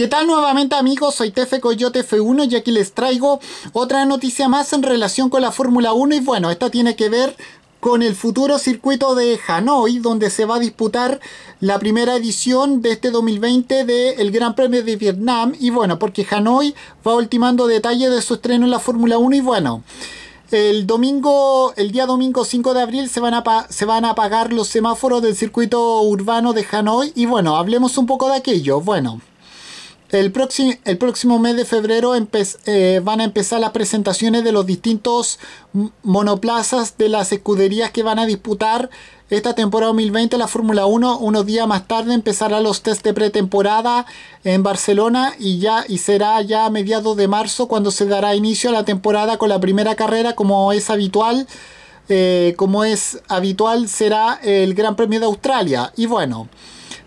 ¿Qué tal nuevamente amigos? Soy Tefe Coyote F1 y aquí les traigo otra noticia más en relación con la Fórmula 1 y bueno, esta tiene que ver con el futuro circuito de Hanoi, donde se va a disputar la primera edición de este 2020 del Gran Premio de Vietnam. Y bueno, porque Hanoi va ultimando detalles de su estreno en la Fórmula 1 y bueno. El domingo, el día domingo 5 de abril se van, a se van a apagar los semáforos del circuito urbano de Hanoi y bueno, hablemos un poco de aquello. Bueno, el próximo, el próximo mes de febrero eh, van a empezar las presentaciones de los distintos monoplazas de las escuderías que van a disputar esta temporada 2020 la Fórmula 1. Unos días más tarde empezarán los test de pretemporada en Barcelona y, ya, y será ya a mediados de marzo cuando se dará inicio a la temporada con la primera carrera como es habitual. Eh, como es habitual será el Gran Premio de Australia. Y bueno.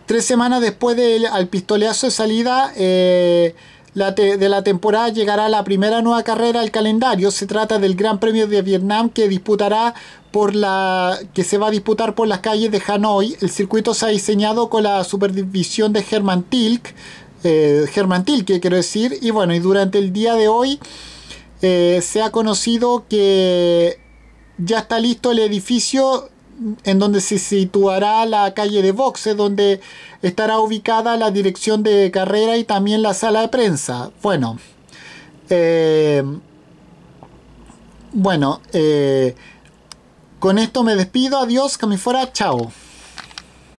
Tres semanas después del al pistoleazo de salida eh, de la temporada llegará la primera nueva carrera al calendario. Se trata del Gran Premio de Vietnam que disputará por la que se va a disputar por las calles de Hanoi. El circuito se ha diseñado con la supervisión de Herman Tilk, eh, quiero decir, y bueno, y durante el día de hoy eh, se ha conocido que ya está listo el edificio en donde se situará la calle de boxe, donde estará ubicada la dirección de carrera y también la sala de prensa. Bueno, eh, bueno, eh, con esto me despido, adiós, que me fuera, chao.